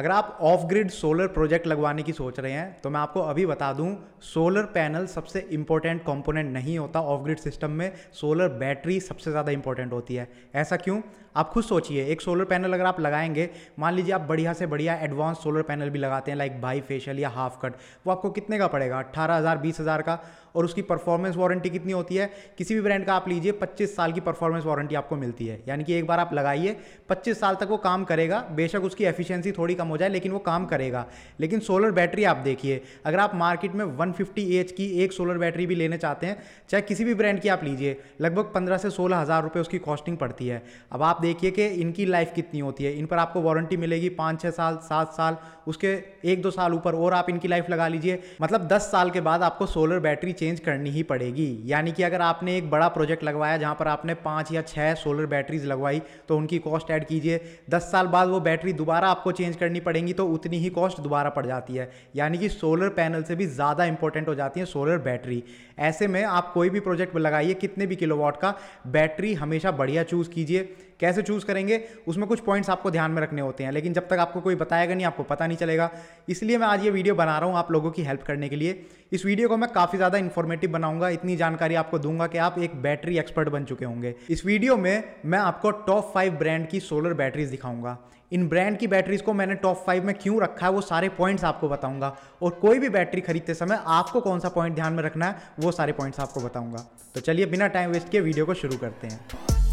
अगर आप of grid solar project लगवाने की सोच रहे हैं तो मैं आपको अभी बता दूं सोलर पैनल सबसे इंपॉर्टेंट कंपोनेंट नहीं होता ऑफ ग्रिड सिस्टम में सोलर बैटरी सबसे ज़्यादा इंपॉर्टेंट होती है ऐसा क्यों आप खुद सोचिए एक सोलर पैनल अगर आप लगाएंगे मान लीजिए आप बढ़िया से बढ़िया एडवांस सोलर पैनल भी लगाते हैं लाइक बाई फेशियल या हाफ कट वो आपको कितने का पड़ेगा अट्ठारह हज़ार बीस हज़ार का और उसकी परफॉर्मेंस वारंटी कितनी होती है किसी भी ब्रांड का आप लीजिए पच्चीस साल की परफॉर्मेंस वारंटी आपको मिलती है यानी कि एक बार आप लगाइए पच्चीस साल तक वो काम करेगा बेशक उसकी एफिशिएंसी थोड़ी कम हो जाए लेकिन वो काम करेगा लेकिन सोलर बैटरी आप देखिए अगर आप मार्केट में 150 फिफ्टी की एक सोलर बैटरी भी लेने चाहते हैं चाहे किसी भी ब्रांड की आप लीजिए लगभग पंद्रह से सोलह हज़ार रुपये उसकी कॉस्टिंग पड़ती है अब आप देखिए कि इनकी लाइफ कितनी होती है इन पर आपको वारंटी मिलेगी पाँच छः साल सात साल उसके एक दो साल ऊपर और आप इनकी लाइफ लगा लीजिए मतलब दस साल के बाद आपको सोलर बैटरी चेंज करनी ही पड़ेगी यानी कि अगर आपने एक बड़ा प्रोजेक्ट लगवाया जहाँ पर आपने पाँच या छः सोलर बैटरीज लगवाई तो उनकी कॉस्ट ऐड कीजिए दस साल बाद वो बैटरी दोबारा आपको चेंज करनी करनी पड़ेंगी तो उतनी ही कॉस्ट दोबारा पड़ जाती है यानी कि सोलर पैनल से भी ज़्यादा इंपॉर्टेंट हो जाती है सोलर बैटरी ऐसे में आप कोई भी प्रोजेक्ट में लगाइए कितने भी किलोवाट का बैटरी हमेशा बढ़िया चूज़ कीजिए कैसे चूज़ करेंगे उसमें कुछ पॉइंट्स आपको ध्यान में रखने होते हैं लेकिन जब तक आपको कोई बताएगा नहीं आपको पता नहीं चलेगा इसलिए मैं आज ये वीडियो बना रहा हूँ आप लोगों की हेल्प करने के लिए इस वीडियो को मैं काफ़ी ज़्यादा इन्फॉर्मेटिव बनाऊंगा इतनी जानकारी आपको दूंगा कि आप एक बैटरी एक्सपर्ट बन चुके होंगे इस वीडियो में मैं आपको टॉप फाइव ब्रांड की सोलर बैटरीज दिखाऊंगा इन ब्रांड की बैटरीज को मैंने टॉप फाइव में क्यों रखा है वो सारे पॉइंट्स आपको बताऊंगा और कोई भी बैटरी खरीदते समय आपको कौन सा पॉइंट ध्यान में रखना है वो सारे पॉइंट्स आपको बताऊंगा तो चलिए बिना टाइम वेस्ट किए वीडियो को शुरू करते हैं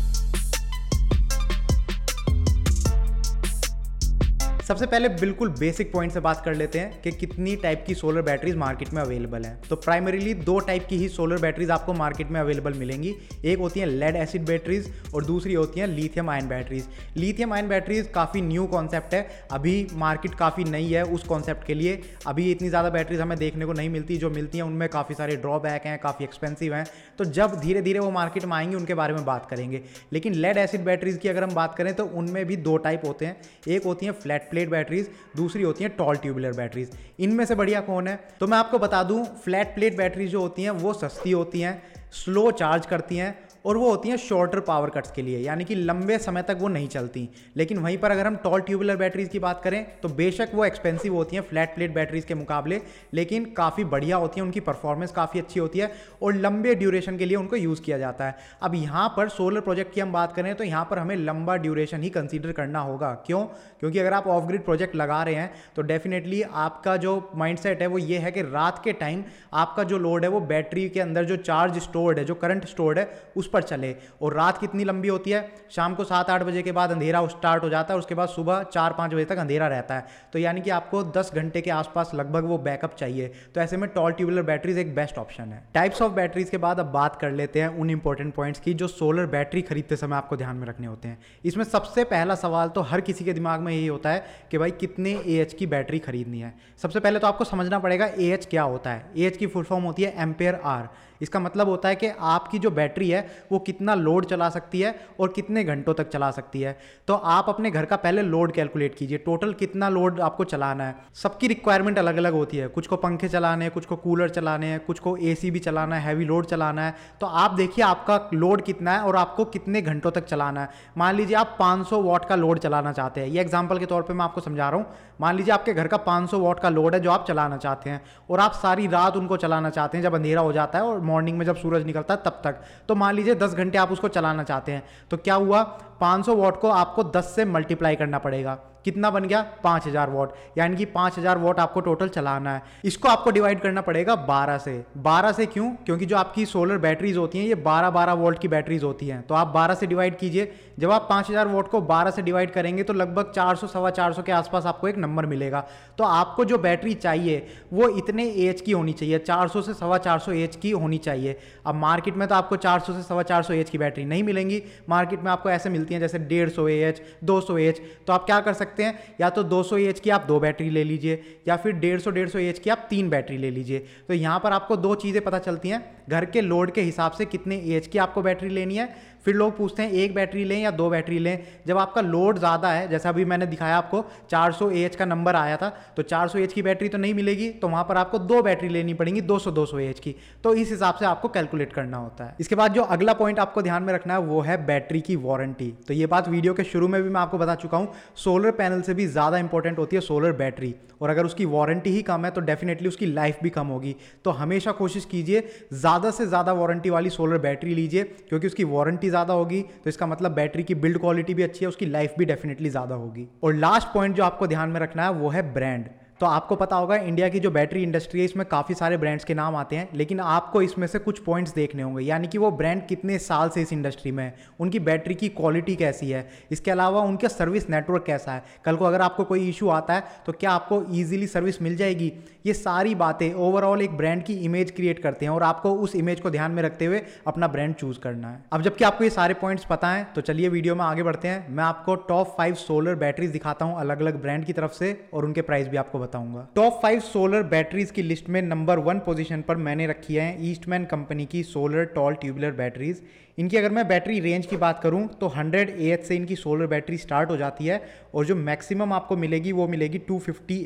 सबसे पहले बिल्कुल बेसिक पॉइंट से बात कर लेते हैं कि कितनी टाइप की सोलर बैटरीज मार्केट में अवेलेबल है तो प्राइमरीली दो टाइप की ही सोलर बैटरीज आपको मार्केट में अवेलेबल मिलेंगी एक होती हैं लेड एसिड बैटरीज और दूसरी होती हैं lithium ion batteries lithium ion batteries काफ़ी न्यू कॉन्सेप्ट है अभी मार्केट काफ़ी नई है उस कॉन्सेप्ट के लिए अभी इतनी ज़्यादा बैटरीज हमें देखने को नहीं मिलती जो मिलती हैं उनमें काफ़ी सारे ड्रॉबैक हैं काफ़ी एक्सपेंसिव हैं तो जब धीरे धीरे वो मार्केट में आएंगे उनके बारे में बात करेंगे लेकिन लेड एसिड बैटरीज की अगर हम बात करें तो उनमें भी दो टाइप होते हैं एक होती हैं फ्लैट प्लेट बैटरीज दूसरी होती हैं टॉल ट्यूबुलर बैटरीज इनमें से बढ़िया कौन है तो मैं आपको बता दूँ फ्लैट प्लेट बैटरीज जो होती हैं वो सस्ती होती हैं स्लो चार्ज करती हैं और वो होती हैं शॉर्टर पावर कट्स के लिए यानी कि लंबे समय तक वो नहीं चलती लेकिन वहीं पर अगर हम टॉल ट्यूबुलर बैटरीज की बात करें तो बेशक वो एक्सपेंसिव होती हैं फ्लैट प्लेट बैटरीज के मुकाबले लेकिन काफ़ी बढ़िया होती है उनकी परफॉर्मेंस काफ़ी अच्छी होती है और लंबे ड्यूरेशन के लिए उनको यूज़ किया जाता है अब यहाँ पर सोलर प्रोजेक्ट की हम बात करें तो यहाँ पर हमें लंबा ड्यूरेशन ही कंसिडर करना होगा क्यों क्योंकि अगर आप ऑफ ग्रिड प्रोजेक्ट लगा रहे हैं तो डेफिनेटली आपका जो माइंडसेट है वो ये है कि रात के टाइम आपका जो लोड है वो बैटरी के अंदर जो चार्ज स्टोर्ड है जो करंट स्टोर्ड है उस पर पर चले और रात कितनी लंबी होती है शाम को सात आठ बजे के बाद अंधेरा स्टार्ट हो जाता है उसके बाद सुबह चार पाँच बजे तक अंधेरा रहता है तो यानी कि आपको दस घंटे के आसपास लगभग वो बैकअप चाहिए तो ऐसे में टॉल ट्यूबुलर बैटरीज एक बेस्ट ऑप्शन है टाइप्स ऑफ बैटरीज के बाद अब बात कर लेते हैं उन इंपॉर्टेंट पॉइंट्स की जो सोलर बैटरी खरीदते समय आपको ध्यान में रखने होते हैं इसमें सबसे पहला सवाल तो हर किसी के दिमाग में यही होता है कि भाई कितने ए की बैटरी खरीदनी है सबसे पहले तो आपको समझना पड़ेगा ए क्या होता है ए की फुल फॉर्म होती है एम्पेयर आर इसका मतलब होता है कि आपकी जो बैटरी है वो कितना लोड चला सकती है और कितने घंटों तक चला सकती है तो आप अपने घर का पहले लोड कैलकुलेट कीजिए टोटल कितना लोड आपको चलाना है सबकी रिक्वायरमेंट अलग अलग होती है कुछ को पंखे चलाने हैं कुछ को कूलर चलाने हैं कुछ को ए भी चलाना है हैवी लोड चलाना है तो आप देखिए आपका लोड कितना है और आपको कितने घंटों तक चलाना है मान लीजिए आप 500 वॉट का लोड चलाना चाहते हैं ये एग्जाम्पल के तौर पर मैं आपको समझा रहा हूँ मान लीजिए आपके घर का 500 वॉट का लोड है जो आप चलाना चाहते हैं और आप सारी रात उनको चलाना चाहते हैं जब अंधेरा हो जाता है और मॉर्निंग में जब सूरज निकलता है तब तक तो मान लीजिए दस घंटे आप उसको चलाना चाहते हैं तो क्या हुआ सौ वॉट को आपको दस से मल्टीप्लाई करना पड़ेगा कितना बन गया पाँच हज़ार वॉट यानी कि पाँच हज़ार वॉट आपको टोटल चलाना है इसको आपको डिवाइड करना पड़ेगा बारह से बारह से क्यों क्योंकि जो आपकी सोलर बैटरीज होती हैं ये बारह बारह वोल्ट की बैटरीज होती हैं तो आप बारह से डिवाइड कीजिए जब आप पाँच हज़ार वोट को बारह से डिवाइड करेंगे तो लगभग चार सौ सवा चार सौ के आसपास आपको एक नंबर मिलेगा तो आपको जो बैटरी चाहिए वो इतने एच की होनी चाहिए चार सौ से सवा चार सौ एच की होनी चाहिए अब मार्केट में तो आपको चार सौ से सवा चार सौ एच की बैटरी नहीं मिलेंगी मार्केट में आपको ऐसे मिलती हैं जैसे डेढ़ सौ ए एच दो सौ एच तो आप क्या कर सकते सकते हैं या तो 200 सौ की आप दो बैटरी ले लीजिए या फिर 150 डेढ़ सौ की आप तीन बैटरी ले लीजिए तो यहाँ पर आपको दो चीज़ें पता चलती हैं घर के लोड के हिसाब से कितने एच की आपको बैटरी लेनी है फिर लोग पूछते हैं एक बैटरी लें या दो बैटरी लें जब आपका लोड ज़्यादा है जैसा अभी मैंने दिखाया आपको 400 एच का नंबर आया था तो 400 एच की बैटरी तो नहीं मिलेगी तो वहाँ पर आपको दो बैटरी लेनी पड़ेंगी 200 सौ एच की तो इस हिसाब से आपको कैलकुलेट करना होता है इसके बाद जो अगला पॉइंट आपको ध्यान में रखना है वो है बैटरी की वारंटी तो ये बात वीडियो के शुरू में भी मैं आपको बता चुका हूँ सोलर पैनल से भी ज़्यादा इंपॉर्टेंट होती है सोलर बैटरी और अगर उसकी वारंटी ही कम है तो डेफिनेटली उसकी लाइफ भी कम होगी तो हमेशा कोशिश कीजिए ज़्यादा से ज़्यादा वारंटी वाली सोलर बैटरी लीजिए क्योंकि उसकी वारंटी ज़्यादा होगी तो इसका मतलब बैटरी की बिल्ड क्वालिटी भी अच्छी है उसकी लाइफ भी डेफिनेटली ज़्यादा होगी और लास्ट पॉइंट जो आपको ध्यान में रखना है वो है ब्रांड तो आपको पता होगा इंडिया की जो बैटरी इंडस्ट्री है इसमें काफ़ी सारे ब्रांड्स के नाम आते हैं लेकिन आपको इसमें से कुछ पॉइंट्स देखने होंगे यानी कि वो ब्रांड कितने साल से इस इंडस्ट्री में है उनकी बैटरी की क्वालिटी कैसी है इसके अलावा उनका सर्विस नेटवर्क कैसा है कल को अगर आपको कोई इशू आता है तो क्या आपको ईजिली सर्विस मिल जाएगी ये सारी बातें ओवरऑल एक ब्रांड की इमेज क्रिएट करते हैं और आपको उस इमेज को ध्यान में रखते हुए अपना ब्रांड चूज करना है अब जबकि आपको ये सारे पॉइंट्स पता है तो चलिए वीडियो में आगे बढ़ते हैं मैं आपको टॉप फाइव सोलर बैटरीज दिखाता हूँ अलग अलग ब्रांड की तरफ से और उनके प्राइस भी आपको बताऊंगा टॉप फाइव सोलर बैटरीज की लिस्ट में नंबर वन पोजीशन पर मैंने रखी है ईस्टमैन कंपनी की सोलर टॉल ट्यूबुलर बैटरीज इनकी अगर मैं बैटरी रेंज की बात करूं तो 100 ए से इनकी सोलर बैटरी स्टार्ट हो जाती है और जो मैक्सिमम आपको मिलेगी वो मिलेगी 250 फिफ्टी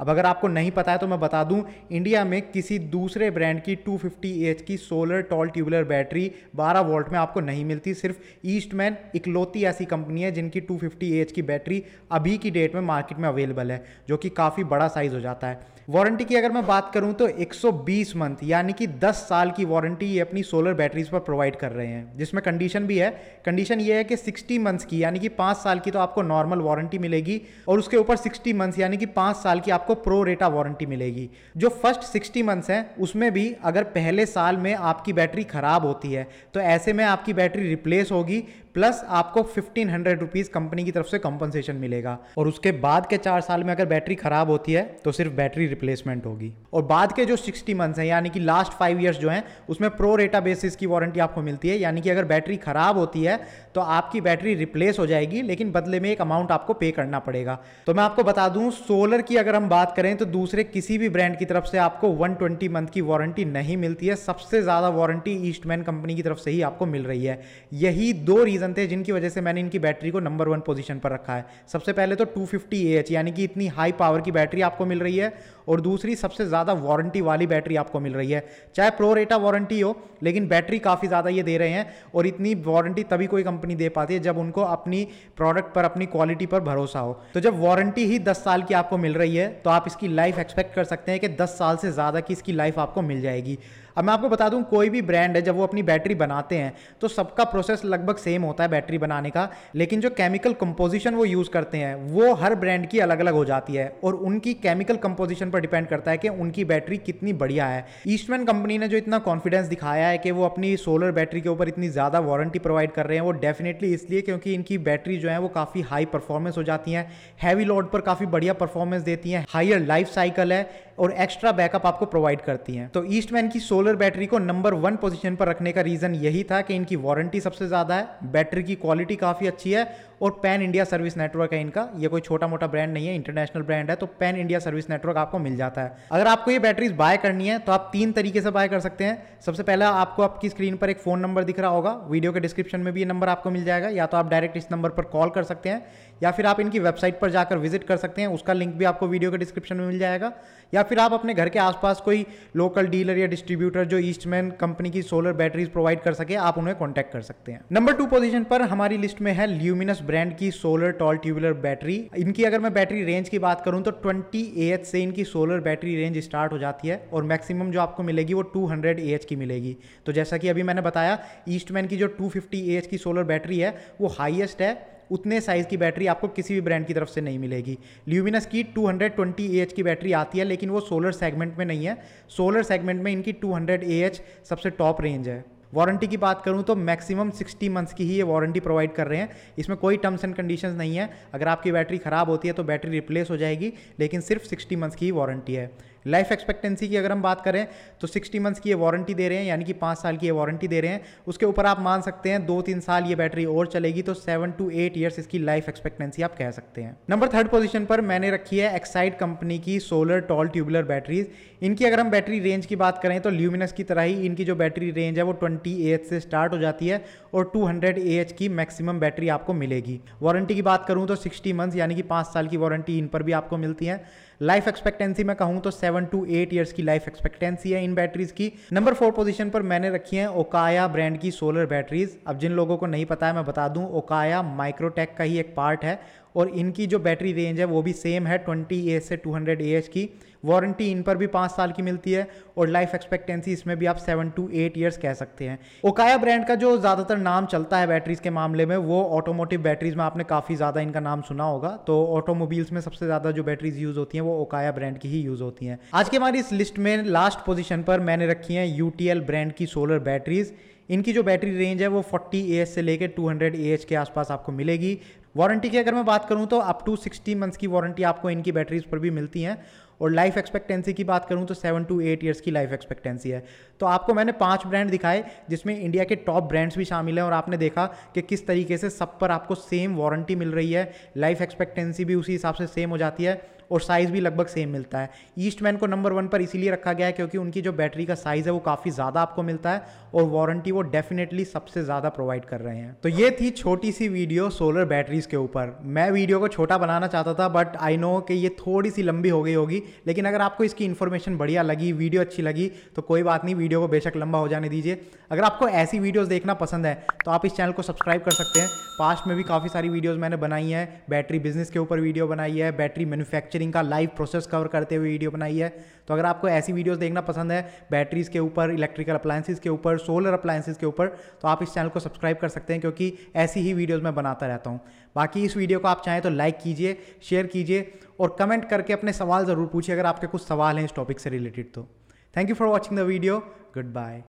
अब अगर आपको नहीं पता है तो मैं बता दूं इंडिया में किसी दूसरे ब्रांड की 250 की solar tall tubular battery 12 volt में आपको नहीं मिलती सिर्फ ईस्टमैन इकलौती ऐसी कंपनी है जिनकी 250 की बैटरी अभी की डेट में मार्केट में अवेलेबल है जो कि काफ़ी बड़ा साइज़ हो जाता है वारंटी की अगर मैं बात करूं तो 120 मंथ यानी कि 10 साल की वारंटी ये अपनी सोलर बैटरीज पर प्रोवाइड कर रहे हैं जिसमें कंडीशन भी है कंडीशन ये है कि 60 मंथ्स की यानी कि 5 साल की तो आपको नॉर्मल वारंटी मिलेगी और उसके ऊपर 60 मंथ्स यानी कि 5 साल की आपको आपको प्रो रेटा वारंटी मिलेगी जो फर्स्ट सिक्सटी मंथ्स हैं उसमें भी अगर पहले साल में आपकी बैटरी ख़राब होती है तो ऐसे में आपकी बैटरी रिप्लेस होगी प्लस आपको फिफ्टीन हंड्रेड रुपीज कंपनी की तरफ से कंपनसेशन मिलेगा और उसके बाद के चार साल में अगर बैटरी खराब होती है तो सिर्फ बैटरी रिप्लेसमेंट होगी और बाद के जो सिक्सटी मंथ्स हैं यानी कि लास्ट फाइव ईयर्स जो हैं उसमें प्रो रेटा बेसिस की वारंटी आपको मिलती है यानी कि अगर बैटरी खराब होती है तो आपकी बैटरी रिप्लेस हो जाएगी लेकिन बदले में एक अमाउंट आपको पे करना पड़ेगा तो मैं आपको बता दूं सोलर की अगर हम बात करें तो दूसरे किसी भी ब्रांड की तरफ से आपको 120 मंथ की वारंटी नहीं मिलती है सबसे ज़्यादा वारंटी ईस्टमैन कंपनी की तरफ से ही आपको मिल रही है यही दो रीज़न रीज़न थे जिनकी वजह से मैंने इनकी बैटरी को नंबर वन पोजीशन पर रखा है सबसे पहले तो 250 फिफ्टी ए यानी कि इतनी हाई पावर की बैटरी आपको मिल रही है और दूसरी सबसे ज़्यादा वारंटी वाली बैटरी आपको मिल रही है चाहे प्रो रेटा वारंटी हो लेकिन बैटरी काफ़ी ज़्यादा ये दे रहे हैं और इतनी वारंटी तभी कोई कंपनी दे पाती है जब उनको अपनी प्रोडक्ट पर अपनी क्वालिटी पर भरोसा हो तो जब वारंटी ही दस साल की आपको मिल रही है तो आप इसकी लाइफ एक्सपेक्ट कर सकते हैं कि दस साल से ज़्यादा की इसकी लाइफ आपको मिल जाएगी अब मैं आपको बता दूं कोई भी ब्रांड है जब वो अपनी बैटरी बनाते हैं तो सबका प्रोसेस लगभग सेम होता है बैटरी बनाने का लेकिन जो केमिकल कंपोजिशन वो यूज़ करते हैं वो हर ब्रांड की अलग अलग हो जाती है और उनकी केमिकल कंपोजिशन पर डिपेंड करता है कि उनकी बैटरी कितनी बढ़िया है ईस्टमैन कंपनी ने जो इतना कॉन्फिडेंस दिखाया है कि वो अपनी सोलर बैटरी के ऊपर इतनी ज़्यादा वारंटी प्रोवाइड कर रहे हैं वो डेफिनेटली इसलिए क्योंकि इनकी बैटरी जो है वो काफ़ी हाई परफॉर्मेंस हो जाती है हैवी लोड पर काफ़ी बढ़िया परफॉर्मेंस देती हैं हायर लाइफ साइकिल है और एक्स्ट्रा बैकअप आपको प्रोवाइड करती हैं तो ईस्टमैन की सोलर सोलर बैटरी को नंबर वन पोजीशन पर रखने का रीज़न यही था कि इनकी वारंटी सबसे ज़्यादा है बैटरी की क्वालिटी काफ़ी अच्छी है और पैन इंडिया सर्विस नेटवर्क है इनका ये कोई छोटा मोटा ब्रांड नहीं है इंटरनेशनल ब्रांड है तो पैन इंडिया सर्विस नेटवर्क आपको मिल जाता है अगर आपको ये बैटरीज बाय करनी है तो आप तीन तरीके से बाय कर सकते हैं सबसे पहले आपको आपकी स्क्रीन पर एक फोन नंबर दिख रहा होगा वीडियो के डिस्क्रिप्शन में भी ये नंबर आपको मिल जाएगा या तो आप डायरेक्ट इस नंबर पर कॉल कर सकते हैं या फिर आप इनकी वेबसाइट पर जाकर विजिट कर सकते हैं उसका लिंक भी आपको वीडियो के डिस्क्रिप्शन में मिल जाएगा या फिर आप अपने घर के आसपास कोई लोकल डीलर या डिस्ट्रीब्यूटर जो ईस्टमैन कंपनी की सोलर बैटरीज प्रोवाइड कर सके आप उन्हें कॉन्टैक्ट कर सकते हैं नंबर टू पोजिशन पर हमारी लिस्ट में है ल्यूमिनस ब्रांड की सोलर टॉल ट्यूबुलर बैटरी इनकी अगर मैं बैटरी रेंज की बात करूँ तो ट्वेंटी ए से इनकी सोलर बैटरी रेंज स्टार्ट हो जाती है और मैक्सिमम जो आपको मिलेगी वो टू हंड्रेड की मिलेगी तो जैसा कि अभी मैंने बताया ईस्टमैन की जो टू फिफ्टी की सोलर बैटरी है वो हाइएस्ट है उतने साइज़ की बैटरी आपको किसी भी ब्रांड की तरफ से नहीं मिलेगी ल्यूमिनस की 220 हंड्रेड की बैटरी आती है लेकिन वो सोलर सेगमेंट में नहीं है सोलर सेगमेंट में इनकी 200 हंड्रेड सबसे टॉप रेंज है वारंटी की बात करूँ तो मैक्सिमम सिक्सटी मंथ्स की ही ये वारंटी प्रोवाइड कर रहे हैं इसमें कोई टर्म्स एंड कंडीशंस नहीं है अगर आपकी बैटरी ख़राब होती है तो बैटरी रिप्लेस हो जाएगी लेकिन सिर्फ सिक्सटी मंथ्स की ही वारंटी है लाइफ एक्सपेक्टेंसी की अगर हम बात करें तो सिक्सटी मंथ्स की ये वारंटी दे रहे हैं यानी कि पाँच साल की ये वारंटी दे रहे हैं उसके ऊपर आप मान सकते हैं दो तीन साल ये बैटरी और चलेगी तो सेवन टू एट ईयर्स इसकी लाइफ एक्सपेक्टेंसी आप कह सकते हैं नंबर थर्ड पोजिशन पर मैंने रखी है एक्साइड कंपनी की सोलर टॉल ट्यूबुलर बैटरीज इनकी अगर हम बैटरी रेंज की बात करें तो ल्यूमिनस की तरह ही इनकी जो बैटरी रेंज है वो ट्वेंटी एच से स्टार्ट हो जाती है और टू हंड्रेड एच की मैक्सिमम बैटरी आपको मिलेगी वारंटी की बात करूँ तो सिक्सटी मंथ्स यानी कि पाँच साल की वारंटी इन पर भी आपको मिलती है लाइफ एक्सपेक्टेंसी मैं कहूं तो सेवन टू एट ईयर्स की लाइफ एक्सपेक्टेंसी है इन बैटरीज की नंबर फोर पोजिशन पर मैंने रखी है ओकाया ब्रांड की सोलर बैटरीज अब जिन लोगों को नहीं पता है मैं बता दूं ओकाया माइक्रोटेक का ही एक पार्ट है और इनकी जो बैटरी रेंज है वो भी सेम है ट्वेंटी ए से हंड्रेड ए की वारंटी इन पर भी पाँच साल की मिलती है और लाइफ एक्सपेक्टेंसी इसमें भी आप सेवन टू एट ईयर्स कह सकते हैं ओकाया ब्रांड का जो ज़्यादातर नाम चलता है बैटरीज के मामले में वो ऑटोमोटिव बैटरीज में आपने काफ़ी ज़्यादा इनका नाम सुना होगा तो ऑटोमोबाइल्स में सबसे ज़्यादा जो बैटरीज यूज़ होती हैं वो ओकाया ब्रांड की ही यूज़ होती हैं आज की हमारी इस लिस्ट में लास्ट पोजिशन पर मैंने रखी हैं यू ब्रांड की सोलर बैटरीज इनकी जो बैटरी रेंज है वो 40 ए से लेकर 200 ए के आसपास आपको मिलेगी वारंटी की अगर मैं बात करूँ तो अप टू सिक्सटी मंथ्स की वारंटी आपको इनकी बैटरीज पर भी मिलती हैं और लाइफ एक्सपेक्टेंसी की बात करूँ तो सेवन टू एट ईयर्स की लाइफ एक्सपेक्टेंसी है तो आपको मैंने पाँच ब्रांड दिखाए जिसमें इंडिया के टॉप ब्रांड्स भी शामिल हैं और आपने देखा कि किस तरीके से सब पर आपको सेम वारंटी मिल रही है लाइफ एक्सपेक्टेंसी भी उसी हिसाब से सेम हो जाती है और साइज़ भी लगभग सेम मिलता है ईस्टमैन को नंबर वन पर इसीलिए रखा गया है क्योंकि उनकी जो बैटरी का साइज़ है वो काफ़ी ज़्यादा आपको मिलता है और वारंटी वो डेफिनेटली सबसे ज़्यादा प्रोवाइड कर रहे हैं तो ये थी छोटी सी वीडियो सोलर बैटरीज के ऊपर मैं वीडियो को छोटा बनाना चाहता था बट आई नो कि ये थोड़ी सी लंबी हो गई होगी लेकिन अगर आपको इसकी इन्फॉर्मेशन बढ़िया लगी वीडियो अच्छी लगी तो कोई बात नहीं वीडियो को बेशक लंबा हो जाने दीजिए अगर आपको ऐसी वीडियोस देखना पसंद है तो आप इस चैनल को सब्सक्राइब कर सकते हैं पास्ट में भी काफ़ी सारी वीडियोस मैंने बनाई है बैटरी बिजनेस के ऊपर वीडियो बनाई है बैटरी मैन्युफैक्चरिंग का लाइव प्रोसेस कवर करते हुए वीडियो बनाई है तो अगर आपको ऐसी वीडियोस देखना पसंद है बैटरीज के ऊपर इलेक्ट्रिकल अप्लायंसेज के ऊपर सोलर अप्लायंसेज के ऊपर तो आप इस चैनल को सब्सक्राइब कर सकते हैं क्योंकि ऐसी ही वीडियोज़ मैं बनाता रहता हूँ बाकी इस वीडियो को आप चाहें तो लाइक कीजिए शेयर कीजिए और कमेंट करके अपने सवाल ज़रूर पूछिए अगर आपके कुछ सवाल हैं इस टॉपिक से रिलेटेड तो thank you for watching the video good bye